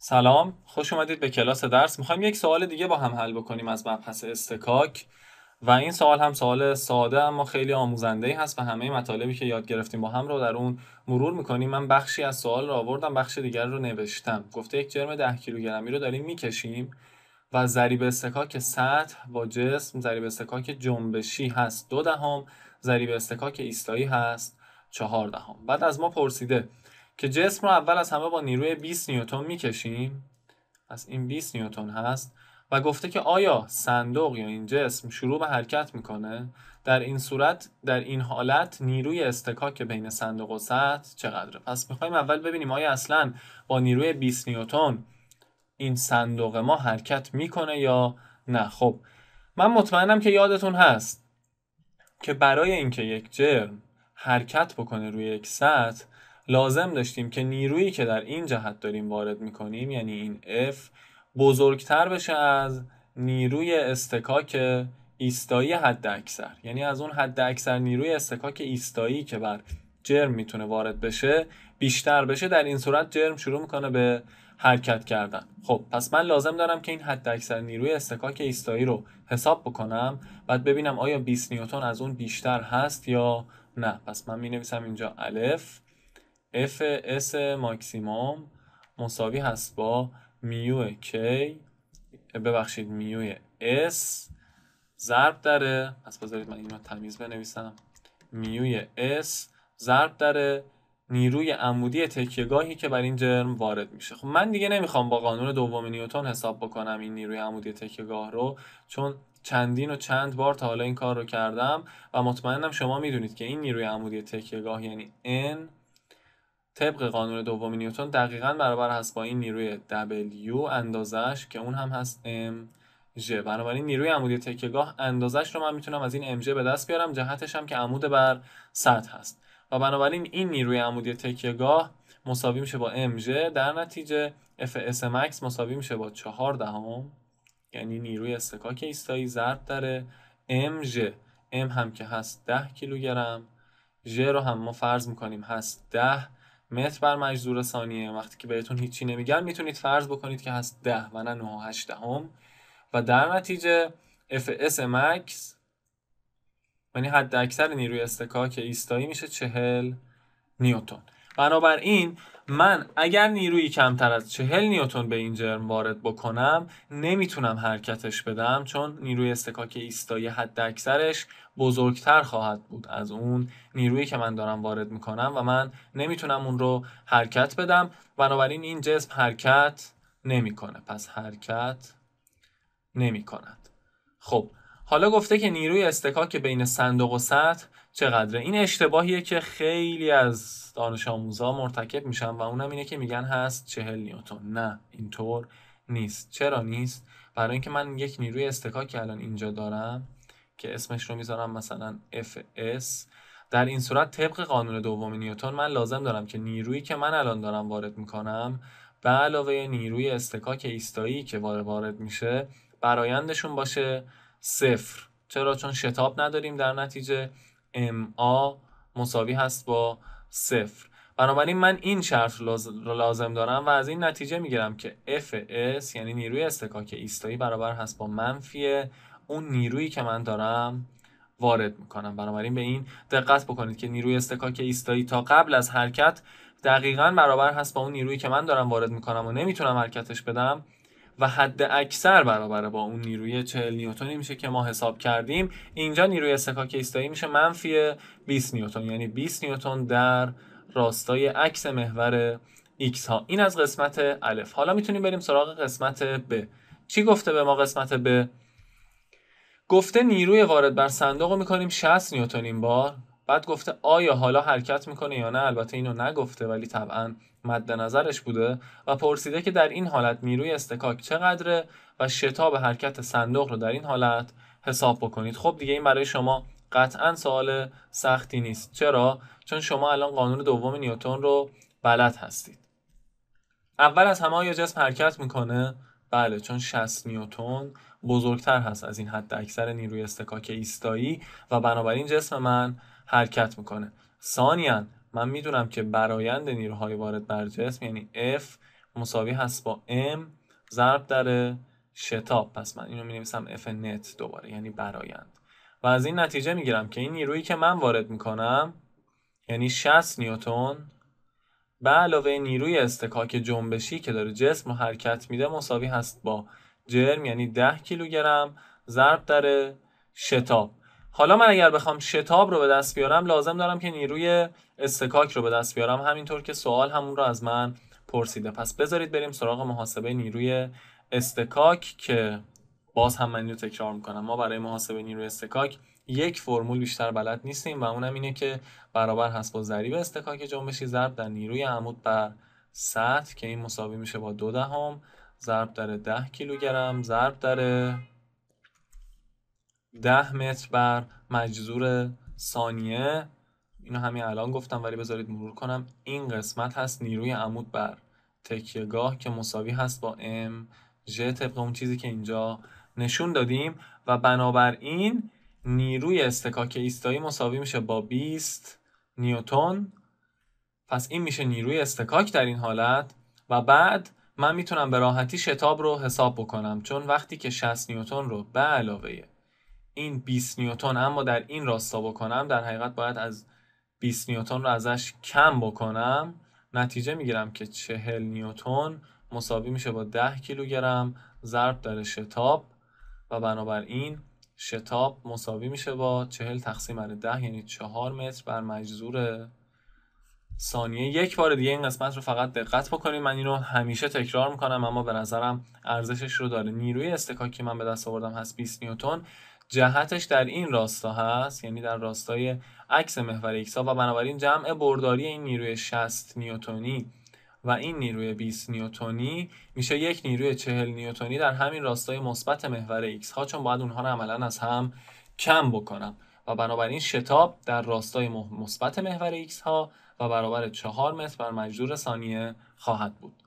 سلام خوش اومدید به کلاس درس میخوایم یک سوال دیگه با هم حل بکنیم از مبحث استکاک و این سوال هم سوال ساده اما خیلی آموزنده ای هست و همه مطالبی که یاد گرفتیم با هم رو در اون مرور میکنیم من بخشی از سوال رو آوردم بخش دیگر رو نوشتم گفته یک جرم 10 کیلوگرمی رو داریم میکشیم و ضریب استکاک سطح با جسم ضریب استکاک جنبشی هست دو دهم ضریب استکاک ایستایی هست چهار دهم بعد از ما پرسیده که جسم رو اول از همه با نیروی 20 نیوتن میکشیم از این 20 نیوتن هست و گفته که آیا صندوق یا این جسم شروع به حرکت میکنه در این صورت در این حالت نیروی استکاک بین صندوق و سطح چقدره پس میخوایم اول ببینیم آیا اصلا با نیروی 20 نیوتن این صندوق ما حرکت میکنه یا نه خب من مطمئنم که یادتون هست که برای اینکه یک جرم حرکت بکنه روی یک سطح لازم داشتیم که نیرویی که در این جهت داریم وارد میکنیم یعنی این F بزرگتر بشه از نیروی استکاک ایستایی حد اکثر یعنی از اون حد اکثر نیروی استکاک ایستایی که بر جرم میتونه وارد بشه بیشتر بشه در این صورت جرم شروع میکنه به حرکت کردن خب پس من لازم دارم که این حد اکثر نیروی استکاک ایستایی رو حساب بکنم بعد ببینم آیا 20 نیوتن از اون بیشتر هست یا نه پس من می نویسم اینجا الف fs ماکسیموم مساوی هست با میو k ببخشید میو s ضرب داره پس بذارید من اینو تمیز بنویسم میوی s ضرب داره نیروی عمودی تکیهگاهی که بر این جرم وارد میشه خب من دیگه نمیخوام با قانون دوم نیوتن حساب بکنم این نیروی عمودی تکیهگاه رو چون چندین و چند بار تا حالا این کار رو کردم و مطمئنم شما میدونید که این نیروی عمودی تکیهگاه یعنی N طبق قانون دوم نیوتن دقیقا برابر هست با این نیروی W اندازش که اون هم هست mj بنابراین نیروی عمودی تکیهگاه اندازش رو من میتونم از این mj به دست بیارم جهتش هم که عمود بر سطح هست و بنابراین این نیروی عمودی تکیهگاه مساوی میشه با mj در نتیجه fs max مساوی میشه با 4 دهم یعنی نیروی استکاک ایستایی ضرب در mj m هم که هست 10 کیلوگرم J رو هم ما فرض میکنیم هست 10 متر بر مجذور ثانیه وقتی که بهتون هیچی نمیگن میتونید فرض بکنید که هست ده و نه 9 8 هم و در نتیجه FS مکس یعنی حد اکثر نیروی که ایستایی میشه چهل نیوتون بنابراین من اگر نیروی کمتر از چهل نیوتون به این جرم وارد بکنم نمیتونم حرکتش بدم چون نیروی استکاک ایستایی حد اکثرش بزرگتر خواهد بود از اون نیرویی که من دارم وارد میکنم و من نمیتونم اون رو حرکت بدم بنابراین این جسم حرکت نمیکنه پس حرکت نمیکند خب حالا گفته که نیروی استکاک بین صندوق و سطح چقدره این اشتباهیه که خیلی از دانش آموزا مرتکب میشن و اونم اینه که میگن هست چهل نیوتون نه اینطور نیست چرا نیست برای اینکه من یک نیروی استکاک که الان اینجا دارم که اسمش رو میذارم مثلا FS در این صورت طبق قانون دوم نیوتن من لازم دارم که نیرویی که من الان دارم وارد میکنم به علاوه نیروی استکاک ایستایی که وارد وارد میشه برایندشون باشه صفر چرا چون شتاب نداریم در نتیجه MA مساوی هست با صفر بنابراین من این شرط رو لازم دارم و از این نتیجه میگیرم که اف اس یعنی نیروی استکاک ایستایی برابر هست با منفی اون نیرویی که من دارم وارد میکنم بنابراین به این دقت بکنید که نیروی استکاک ایستایی تا قبل از حرکت دقیقا برابر هست با اون نیرویی که من دارم وارد میکنم و نمیتونم حرکتش بدم و حد اکثر برابر با اون نیروی 40 نیوتونی میشه که ما حساب کردیم اینجا نیروی سکاک ایستایی میشه منفی 20 نیوتون یعنی 20 نیوتون در راستای عکس محور X ها این از قسمت الف حالا میتونیم بریم سراغ قسمت ب چی گفته به ما قسمت ب گفته نیروی وارد بر صندوق رو میکنیم 60 نیوتن این بار بعد گفته آیا حالا حرکت میکنه یا نه البته اینو نگفته ولی طبعا مد نظرش بوده و پرسیده که در این حالت نیروی استکاک چقدره و شتاب حرکت صندوق رو در این حالت حساب بکنید خب دیگه این برای شما قطعا سوال سختی نیست چرا چون شما الان قانون دوم نیوتن رو بلد هستید اول از همه آیا جسم حرکت میکنه بله چون 60 نیوتن بزرگتر هست از این حد اکثر نیروی استکاک ایستایی و بنابراین جسم من حرکت میکنه سانیان، من میدونم که برایند نیروهای وارد بر جسم یعنی F مساوی هست با M ضرب در شتاب پس من اینو می نویسم F نت دوباره یعنی برایند و از این نتیجه میگیرم که این نیرویی که من وارد میکنم یعنی 60 نیوتن به علاوه نیروی استکاک جنبشی که داره جسم رو حرکت میده مساوی هست با جرم یعنی 10 کیلوگرم ضرب در شتاب حالا من اگر بخوام شتاب رو به دست بیارم لازم دارم که نیروی استکاک رو به دست بیارم همینطور که سوال همون رو از من پرسیده پس بذارید بریم سراغ محاسبه نیروی استکاک که باز هم من رو تکرار میکنم ما برای محاسبه نیروی استکاک یک فرمول بیشتر بلد نیستیم و اونم اینه که برابر هست با ضریب استکاک جنبشی ضرب در نیروی عمود بر سطح که این مساوی میشه با دو دهم ضرب در ده کیلوگرم ضرب در ده متر بر مجذور ثانیه اینو همین الان گفتم ولی بذارید مرور کنم این قسمت هست نیروی عمود بر تکیهگاه که مساوی هست با ام ج طبق اون چیزی که اینجا نشون دادیم و بنابراین نیروی استکاک ایستایی مساوی میشه با 20 نیوتون پس این میشه نیروی استکاک در این حالت و بعد من میتونم به راحتی شتاب رو حساب بکنم چون وقتی که 60 نیوتون رو به علاوه این 20 نیوتن اما در این راستا بکنم در حقیقت باید از 20 نیوتن رو ازش کم بکنم نتیجه میگیرم که 40 نیوتن مساوی میشه با 10 کیلوگرم ضرب در شتاب و بنابراین شتاب مساوی میشه با 40 تقسیم بر 10 یعنی 4 متر بر مجذور ثانیه یک بار دیگه این قسمت رو فقط دقت بکنید من اینو همیشه تکرار میکنم اما به نظرم ارزشش رو داره نیروی استکاک که من به دست آوردم هست 20 نیوتن جهتش در این راستا هست یعنی در راستای عکس محور ها و بنابراین جمع برداری این نیروی 60 نیوتنی و این نیروی 20 نیوتنی میشه یک نیروی 40 نیوتنی در همین راستای مثبت محور ایکس ها چون باید اونها رو عملا از هم کم بکنم و بنابراین شتاب در راستای مثبت محور ایکس ها و برابر چهار متر بر مجدور ثانیه خواهد بود.